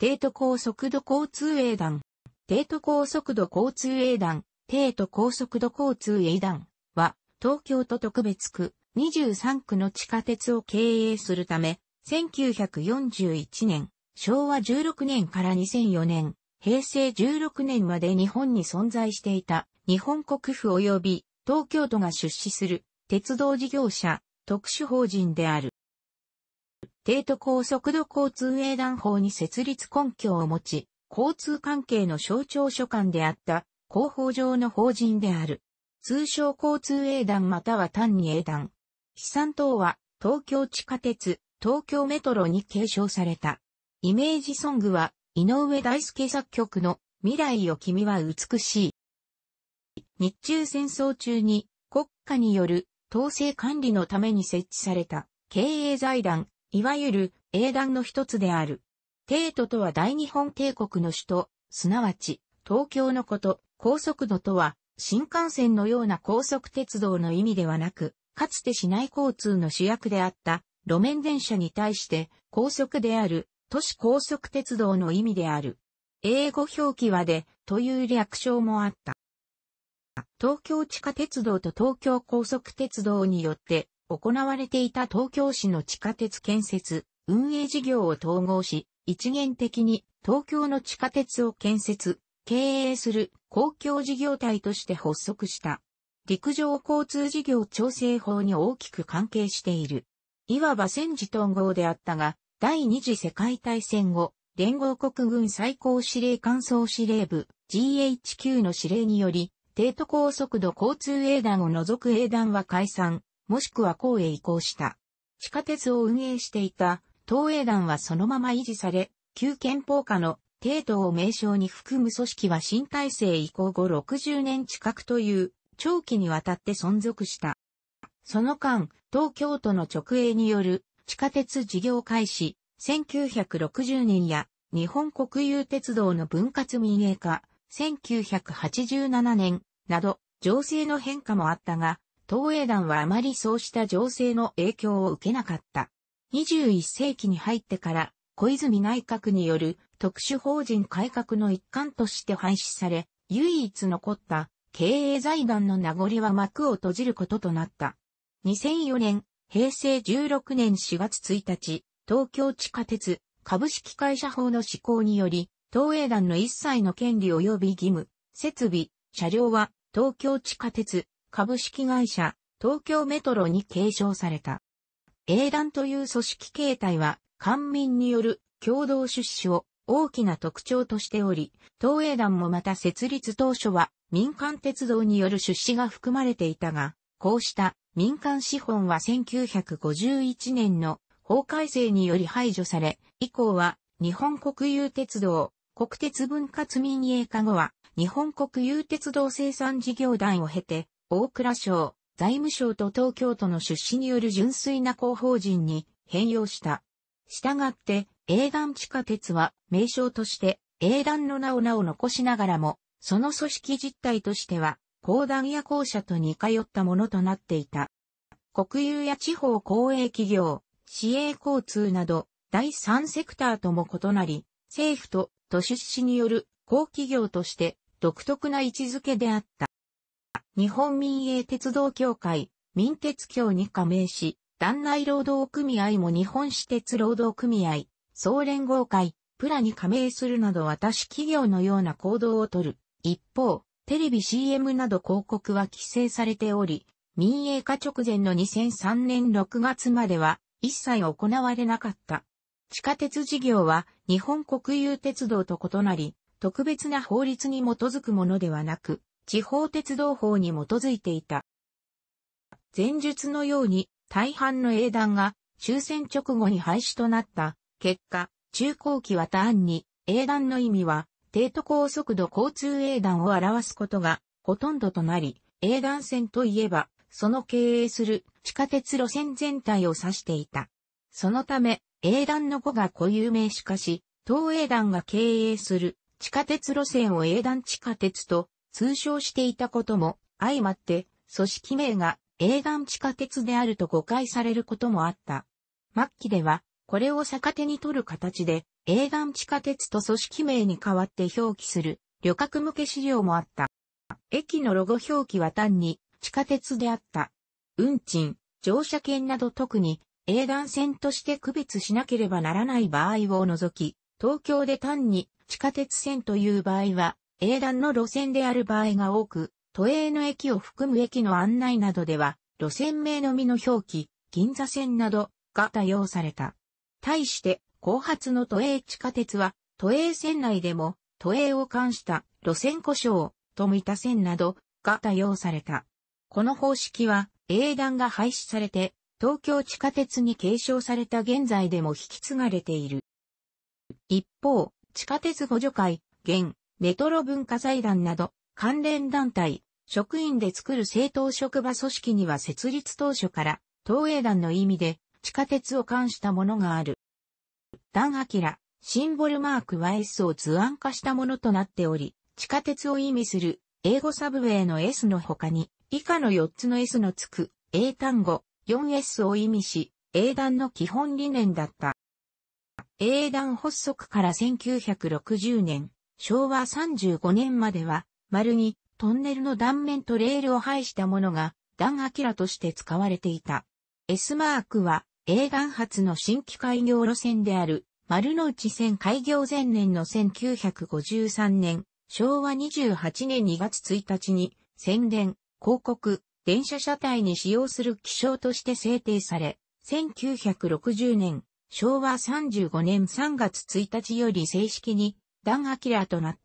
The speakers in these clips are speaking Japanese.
帝都高速度交通営団、帝都高速度交通営団、帝都高速度交通営団は、東京都特別区23区の地下鉄を経営するため、1941年、昭和16年から2004年、平成16年まで日本に存在していた日本国府及び東京都が出資する鉄道事業者、特殊法人である。帝都高速度交通営団法に設立根拠を持ち、交通関係の省庁所管であった広報上の法人である。通称交通営団または単に営団。資産等は東京地下鉄、東京メトロに継承された。イメージソングは井上大輔作曲の未来よ君は美しい。日中戦争中に国家による統制管理のために設置された経営財団いわゆる英断の一つである。帝都とは大日本帝国の首都、すなわち東京のこと、高速度とは新幹線のような高速鉄道の意味ではなく、かつて市内交通の主役であった路面電車に対して高速である都市高速鉄道の意味である。英語表記はでという略称もあった。東京地下鉄道と東京高速鉄道によって行われていた東京市の地下鉄建設、運営事業を統合し、一元的に東京の地下鉄を建設、経営する公共事業体として発足した。陸上交通事業調整法に大きく関係している。いわば戦時統合であったが、第二次世界大戦後、連合国軍最高司令官総司令部 GHQ の指令により、帝都高速度交通営団を除く営団は解散、もしくは港へ移行した。地下鉄を運営していた東映団はそのまま維持され、旧憲法下の帝都を名称に含む組織は新体制移行後60年近くという長期にわたって存続した。その間、東京都の直営による地下鉄事業開始、1960年や日本国有鉄道の分割民営化、1987年など情勢の変化もあったが、東映団はあまりそうした情勢の影響を受けなかった。21世紀に入ってから小泉内閣による特殊法人改革の一環として廃止され、唯一残った経営財団の名残は幕を閉じることとなった。2004年、平成16年4月1日、東京地下鉄株式会社法の施行により、東映団の一切の権利及び義務、設備、車両は東京地下鉄株式会社、東京メトロに継承された。英団という組織形態は、官民による共同出資を大きな特徴としており、東英団もまた設立当初は民間鉄道による出資が含まれていたが、こうした民間資本は1951年の法改正により排除され、以降は日本国有鉄道、国鉄分割民営化後は日本国有鉄道生産事業団を経て大蔵省、財務省と東京都の出資による純粋な広報人に変容した。したがって、営団地下鉄は名称として営団の名を名を残しながらも、その組織実態としては、公団や公社と似通ったものとなっていた。国有や地方公営企業、市営交通など、第三セクターとも異なり、政府と都出資による公企業として独特な位置づけであった。日本民営鉄道協会、民鉄協に加盟し、団内労働組合も日本私鉄労働組合、総連合会、プラに加盟するなど私企業のような行動をとる。一方、テレビ CM など広告は規制されており、民営化直前の2003年6月までは一切行われなかった。地下鉄事業は日本国有鉄道と異なり、特別な法律に基づくものではなく、地方鉄道法に基づいていた。前述のように大半の英断が終戦直後に廃止となった結果、中高期は単に英断の意味は低都高速度交通英断を表すことがほとんどとなり、英断線といえばその経営する地下鉄路線全体を指していた。そのため、英断の語が固有名しかし、東英断が経営する地下鉄路線を英断地下鉄と通称していたことも相まって、組織名が映画地下鉄であると誤解されることもあった。末期では、これを逆手に取る形で、映画地下鉄と組織名に代わって表記する旅客向け資料もあった。駅のロゴ表記は単に地下鉄であった。運賃、乗車券など特に映画線として区別しなければならない場合を除き、東京で単に地下鉄線という場合は、英断の路線である場合が多く、都営の駅を含む駅の案内などでは、路線名のみの表記、銀座線などが多用された。対して、後発の都営地下鉄は、都営線内でも、都営を冠した路線故障と見た線などが多用された。この方式は、英断が廃止されて、東京地下鉄に継承された現在でも引き継がれている。一方、地下鉄補助会、現、メトロ文化財団など、関連団体、職員で作る政党職場組織には設立当初から、東映団の意味で、地下鉄を冠したものがある。団明、シンボルマークは S を図案化したものとなっており、地下鉄を意味する、英語サブウェイの S の他に、以下の4つの S のつく、英単語、4S を意味し、英団の基本理念だった。英団発足から1960年、昭和35年までは、丸にトンネルの断面とレールを配したものが、ダンアキラとして使われていた。S マークは、A 岩発の新規開業路線である、丸の内線開業前年の1953年、昭和28年2月1日に、宣伝、広告、電車車体に使用する気象として制定され、1960年、昭和35年3月1日より正式にダン・アキラとなっ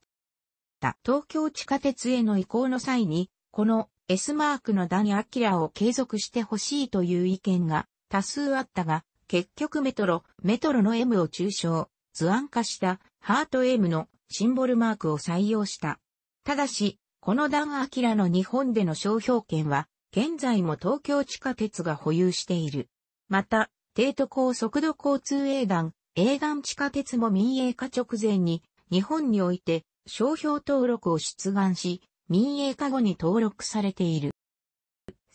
た。東京地下鉄への移行の際に、この S マークのダン・アキラを継続してほしいという意見が多数あったが、結局メトロ、メトロの M を中象、図案化したハート M のシンボルマークを採用した。ただし、このダン・アキラの日本での商標権は、現在も東京地下鉄が保有している。また、帝都高速度交通営団、営団地下鉄も民営化直前に日本において商標登録を出願し、民営化後に登録されている。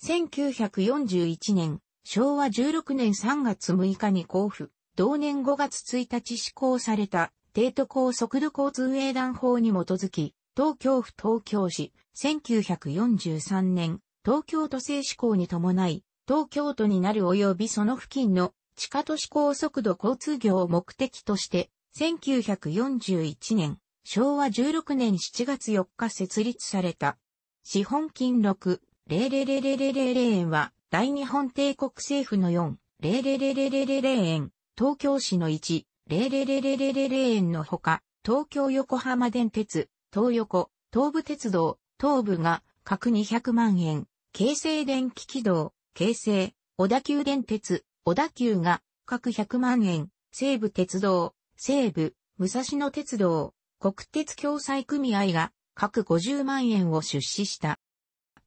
1941年、昭和16年3月6日に交付、同年5月1日施行された、帝都高速度交通営団法に基づき、東京府東京市、1943年、東京都政施行に伴い、東京都になる及びその付近の地下都市高速度交通業を目的として、1941年、昭和16年7月4日設立された。資本金6、0 0 0円は、大日本帝国政府の4、0 0 0円、東京市の1、0 0 0円のほか、東京横浜電鉄、東横、東武鉄道、東武が、各200万円、京成電気軌道、京成、小田急電鉄、小田急が、各100万円、西武鉄道、西部、武蔵野鉄道、国鉄共済組合が各50万円を出資した。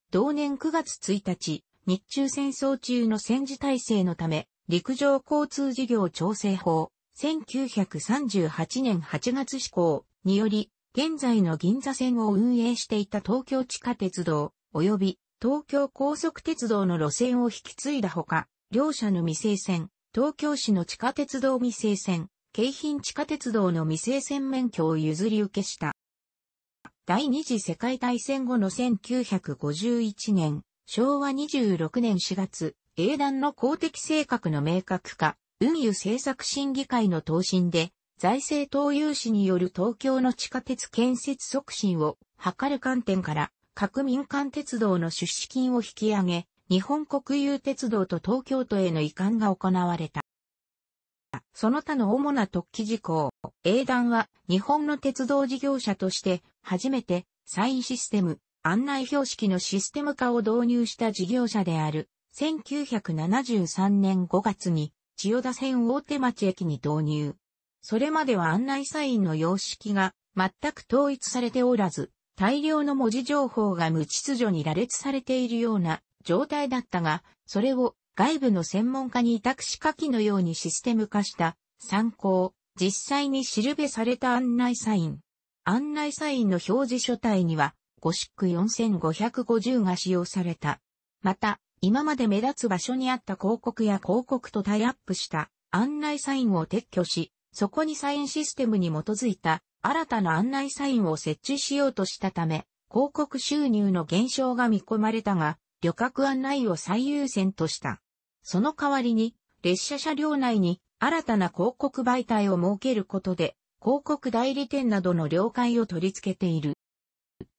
同年9月1日、日中戦争中の戦時体制のため、陸上交通事業調整法、1938年8月施行により、現在の銀座線を運営していた東京地下鉄道、及び東京高速鉄道の路線を引き継いだほか、両社の未成線、東京市の地下鉄道未成線、京浜地下鉄道の未成線免許を譲り受けした。第二次世界大戦後の1951年、昭和26年4月、英断の公的性格の明確化、運輸政策審議会の答申で、財政投融資による東京の地下鉄建設促進を図る観点から、各民間鉄道の出資金を引き上げ、日本国有鉄道と東京都への移管が行われた。その他の主な特記事項、英断は日本の鉄道事業者として初めてサインシステム、案内標識のシステム化を導入した事業者である1973年5月に千代田線大手町駅に導入。それまでは案内サインの様式が全く統一されておらず、大量の文字情報が無秩序に羅列されているような状態だったが、それを外部の専門家に委託し下記のようにシステム化した、参考、実際に記べされた案内サイン。案内サインの表示書体には、ゴシック4550が使用された。また、今まで目立つ場所にあった広告や広告とタイアップした案内サインを撤去し、そこにサインシステムに基づいた新たな案内サインを設置しようとしたため、広告収入の減少が見込まれたが、旅客案内を最優先とした。その代わりに、列車車両内に新たな広告媒体を設けることで、広告代理店などの了解を取り付けている。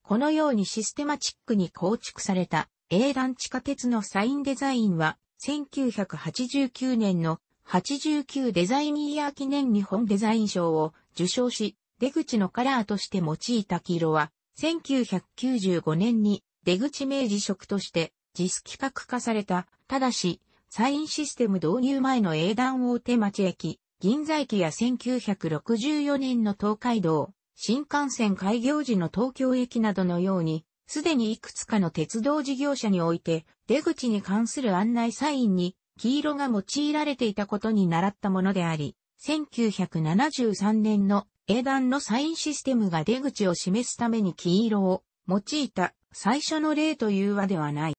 このようにシステマチックに構築された英団地下鉄のサインデザインは、1989年の89デザインイヤー記念日本デザイン賞を受賞し、出口のカラーとして用いた黄色は、1995年に出口明治色として実企画化された。ただし、サインシステム導入前の英断大手町駅、銀座駅や1964年の東海道、新幹線開業時の東京駅などのように、すでにいくつかの鉄道事業者において、出口に関する案内サインに、黄色が用いられていたことに倣ったものであり、1973年の英断のサインシステムが出口を示すために黄色を用いた最初の例というわではない。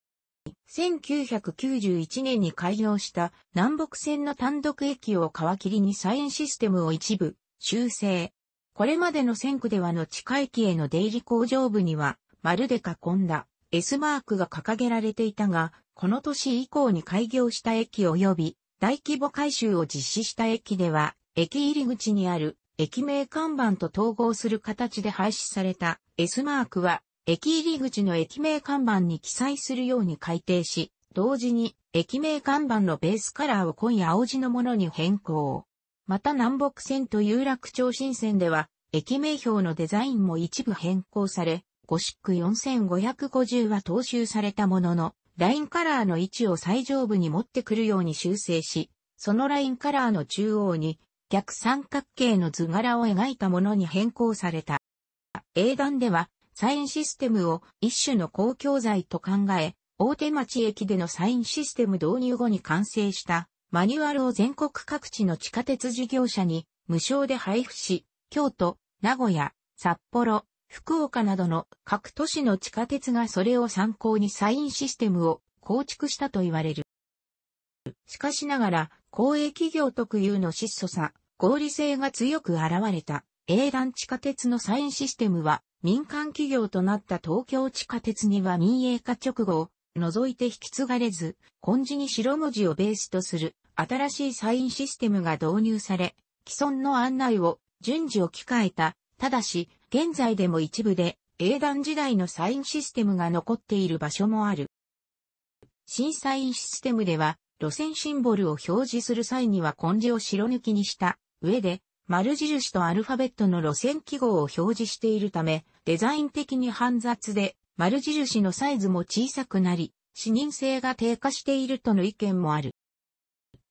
1991年に開業した南北線の単独駅を皮切りにサインシステムを一部修正。これまでの線区ではの地下駅への出入り工場部には丸で囲んだ S マークが掲げられていたが、この年以降に開業した駅及び大規模改修を実施した駅では、駅入り口にある駅名看板と統合する形で廃止された S マークは駅入り口の駅名看板に記載するように改定し、同時に駅名看板のベースカラーを濃い青地のものに変更。また南北線と有楽町新線では、駅名表のデザインも一部変更され、ゴシック4550は踏襲されたものの、ラインカラーの位置を最上部に持ってくるように修正し、そのラインカラーの中央に逆三角形の図柄を描いたものに変更された。英断ではサインシステムを一種の公共財と考え、大手町駅でのサインシステム導入後に完成したマニュアルを全国各地の地下鉄事業者に無償で配布し、京都、名古屋、札幌、福岡などの各都市の地下鉄がそれを参考にサインシステムを構築したと言われる。しかしながら、公営企業特有の質素さ、合理性が強く現れた、英団地下鉄のサインシステムは、民間企業となった東京地下鉄には民営化直後、除いて引き継がれず、根治に白文字をベースとする新しいサインシステムが導入され、既存の案内を順次置き換えた。ただし、現在でも一部で英断時代のサインシステムが残っている場所もある。新サインシステムでは、路線シンボルを表示する際には根治を白抜きにした上で、丸印とアルファベットの路線記号を表示しているため、デザイン的に煩雑で、丸印のサイズも小さくなり、視認性が低下しているとの意見もある。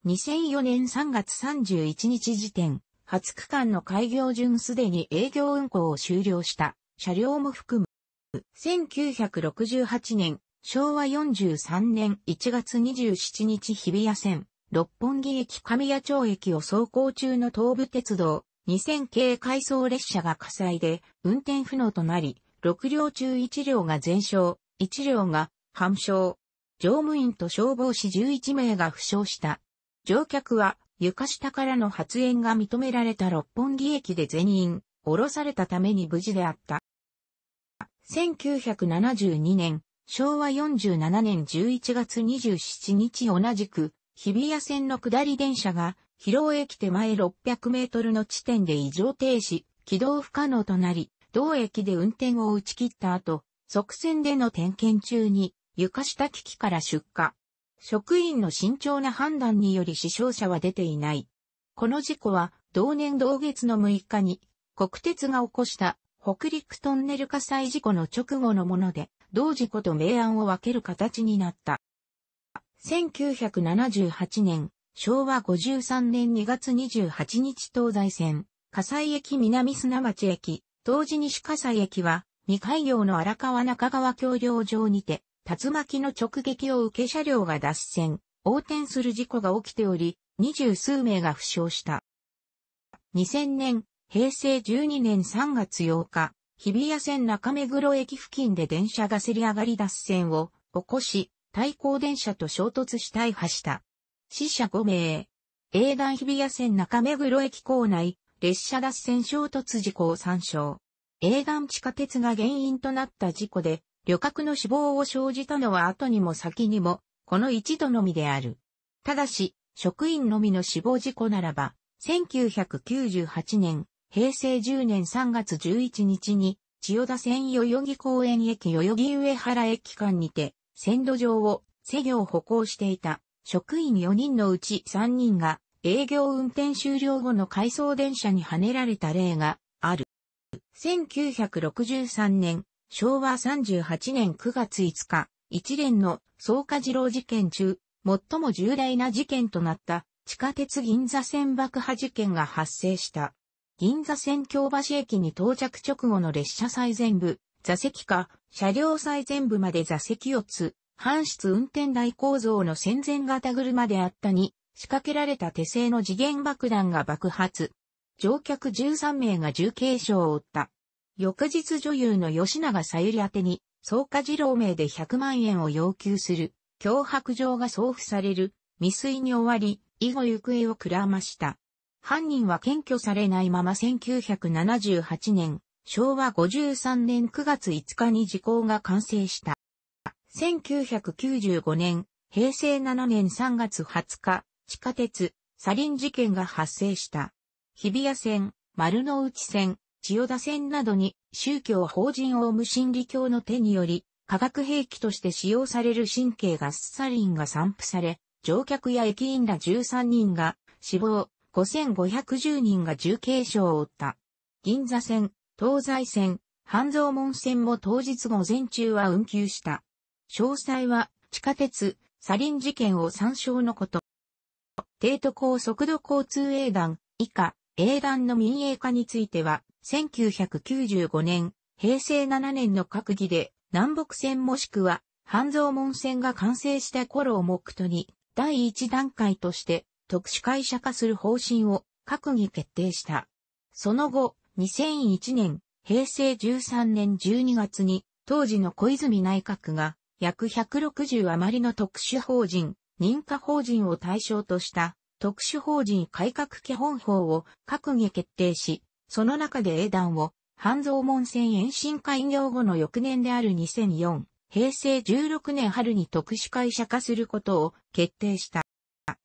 2004年3月31日時点、初区間の開業順すでに営業運行を終了した車両も含む。1968年、昭和43年1月27日日比谷線、六本木駅神谷町駅を走行中の東武鉄道2000系回送列車が火災で運転不能となり、6両中1両が全焼、1両が半焼。乗務員と消防士11名が負傷した。乗客は床下からの発煙が認められた六本木駅で全員降ろされたために無事であった。1972年、昭和47年11月27日同じく、日比谷線の下り電車が、広尾駅手前600メートルの地点で異常停止、起動不可能となり、同駅で運転を打ち切った後、側線での点検中に、床下機器から出火。職員の慎重な判断により死傷者は出ていない。この事故は、同年同月の6日に、国鉄が起こした北陸トンネル火災事故の直後のもので、同事故と明暗を分ける形になった。1978年、昭和53年2月28日東西線、火災駅南砂町駅、当時西火災駅は、未開業の荒川中川橋梁上にて、竜巻の直撃を受け車両が脱線、横転する事故が起きており、二十数名が負傷した。2000年、平成12年3月8日、日比谷線中目黒駅付近で電車がせり上がり脱線を起こし、対向電車と衝突し大破した。死者5名。営団日比谷線中目黒駅構内、列車脱線衝突事故を参照。営団地下鉄が原因となった事故で、旅客の死亡を生じたのは後にも先にも、この一度のみである。ただし、職員のみの死亡事故ならば、1998年、平成10年3月11日に、千代田線代々木公園駅代々木上原駅間にて、線路上を施業歩行していた職員4人のうち3人が営業運転終了後の回送電車にはねられた例がある。1963年、昭和38年9月5日、一連の草加二郎事件中、最も重大な事件となった地下鉄銀座線爆破事件が発生した。銀座線京橋駅に到着直後の列車最前部、座席か車両最前部まで座席をつ、搬出運転台構造の戦前型車であったに、仕掛けられた手製の次元爆弾が爆発。乗客13名が重軽傷を負った。翌日女優の吉永さゆり宛に、草加二郎名で100万円を要求する、脅迫状が送付される、未遂に終わり、以後行方をくらました。犯人は検挙されないまま1978年、昭和53年9月5日に時効が完成した。1995年、平成7年3月20日、地下鉄、サリン事件が発生した。日比谷線、丸の内線、千代田線などに宗教法人オウム真理教の手により、化学兵器として使用される神経ガスサリンが散布され、乗客や駅員ら13人が死亡、5510人が重軽傷を負った。銀座線、東西線、半蔵門線も当日午前中は運休した。詳細は、地下鉄、サリン事件を参照のこと。帝都高速度交通営団、以下、営団の民営化については、1995年、平成7年の閣議で、南北線もしくは、半蔵門線が完成した頃を目途に、第一段階として、特殊会社化する方針を、閣議決定した。その後、2001年、平成13年12月に、当時の小泉内閣が、約160余りの特殊法人、認可法人を対象とした、特殊法人改革基本法を閣議決定し、その中で英断を、半蔵門線延伸開業後の翌年である2004、平成16年春に特殊会社化することを決定した。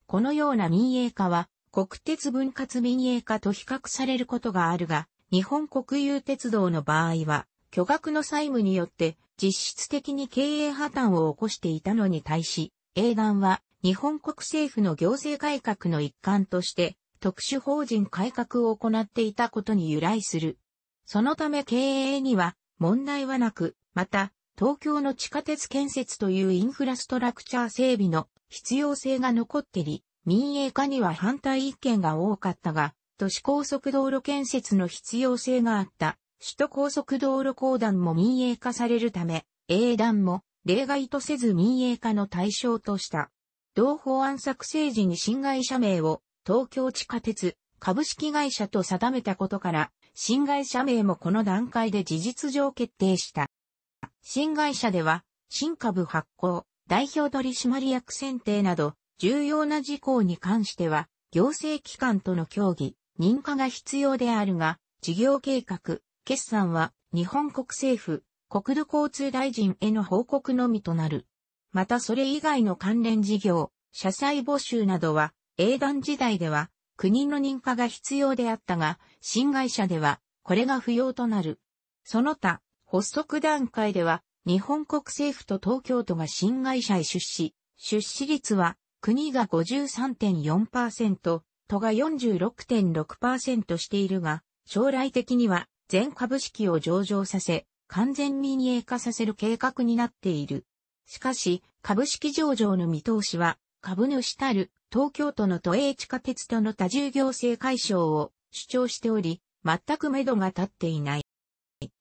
このような民営化は、国鉄分割民営化と比較されることがあるが、日本国有鉄道の場合は、巨額の債務によって実質的に経営破綻を起こしていたのに対し、英断は日本国政府の行政改革の一環として特殊法人改革を行っていたことに由来する。そのため経営には問題はなく、また東京の地下鉄建設というインフラストラクチャー整備の必要性が残ってり、民営化には反対意見が多かったが、都市高速道路建設の必要性があった、首都高速道路公団も民営化されるため、英断も例外とせず民営化の対象とした。同法案作成時に新会社名を東京地下鉄株式会社と定めたことから、新会社名もこの段階で事実上決定した。新会社では、新株発行、代表取締役選定など、重要な事項に関しては、行政機関との協議、認可が必要であるが、事業計画、決算は日本国政府、国土交通大臣への報告のみとなる。またそれ以外の関連事業、社債募集などは、英断時代では国の認可が必要であったが、新会社ではこれが不要となる。その他、発足段階では日本国政府と東京都が新会社へ出資、出資率は国が53.4%、都が46.6%しているが、将来的には全株式を上場させ、完全民営化させる計画になっている。しかし、株式上場の見通しは、株主たる東京都の都営地下鉄との多重行政解消を主張しており、全く目処が立っていない。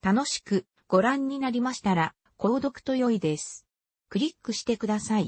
楽しくご覧になりましたら、購読と良いです。クリックしてください。